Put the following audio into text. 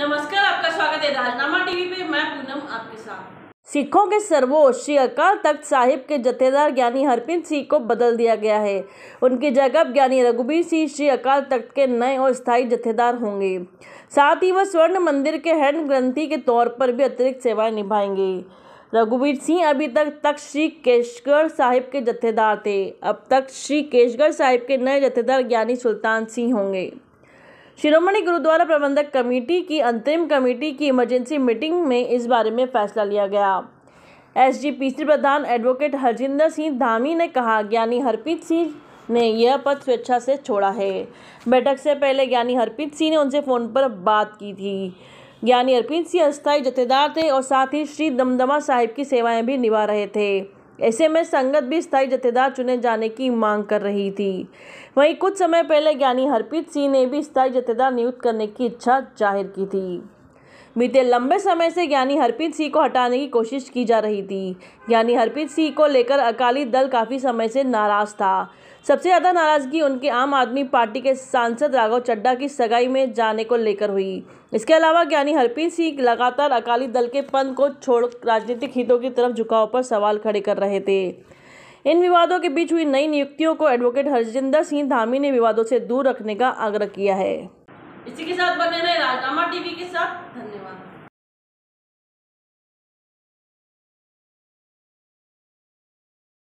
नमस्कार आपका स्वागत है राजनामा टीवी पे मैं पूनम आपके साथ सिखों के सर्वोच्च श्री अकाल तख्त साहिब के जथेदार ज्ञानी हरप्रीत सिंह को बदल दिया गया है उनकी जगह ज्ञानी रघुबीर सिंह श्री अकाल तख्त के नए और स्थायी जथेदार होंगे साथ ही वह स्वर्ण मंदिर के हेड ग्रंथी के तौर पर भी अतिरिक्त सेवाएं निभाएंगे रघुवीर सिंह अभी तक तख्त श्री केशगढ़ साहिब के जथेदार थे अब तक श्री केशगढ़ साहिब के नए जथेदार ज्ञानी सुल्तान सिंह होंगे शिरोमणि गुरुद्वारा प्रबंधक कमेटी की अंतरिम कमेटी की इमरजेंसी मीटिंग में इस बारे में फैसला लिया गया एसजीपीसी प्रधान एडवोकेट हरजिंदर सिंह धामी ने कहा ज्ञानी हरप्रीत सिंह ने यह पद स्वेच्छा से छोड़ा है बैठक से पहले ज्ञानी हरप्रीत सिंह ने उनसे फ़ोन पर बात की थी ज्ञानी हरप्रीत सिंह अस्थायी जथेदार थे और साथ ही श्री दमदमा साहिब की सेवाएं भी निभा रहे थे ऐसे में संगत भी स्थायी जथेदार चुने जाने की मांग कर रही थी वहीं कुछ समय पहले ज्ञानी हरप्रीत सिंह ने भी स्थायी जथेदार नियुक्त करने की इच्छा जाहिर की थी बीते लंबे समय से ज्ञानी हरप्रीत सिंह को हटाने की कोशिश की जा रही थी ज्ञानी हरप्रीत सिंह को लेकर अकाली दल काफ़ी समय से नाराज़ था सबसे ज़्यादा नाराज़गी उनके आम आदमी पार्टी के सांसद राघव चड्डा की सगाई में जाने को लेकर हुई इसके अलावा ज्ञानी हरप्रीत सिंह लगातार अकाली दल के पन को छोड़ राजनीतिक हितों की तरफ झुकाव पर सवाल खड़े कर रहे थे इन विवादों के बीच हुई नई नियुक्तियों को एडवोकेट हरजिंदर सिंह धामी ने विवादों से दूर रखने का आग्रह किया है इसी के साथ बने रहे राजनामा टीवी साथ धन्यवाद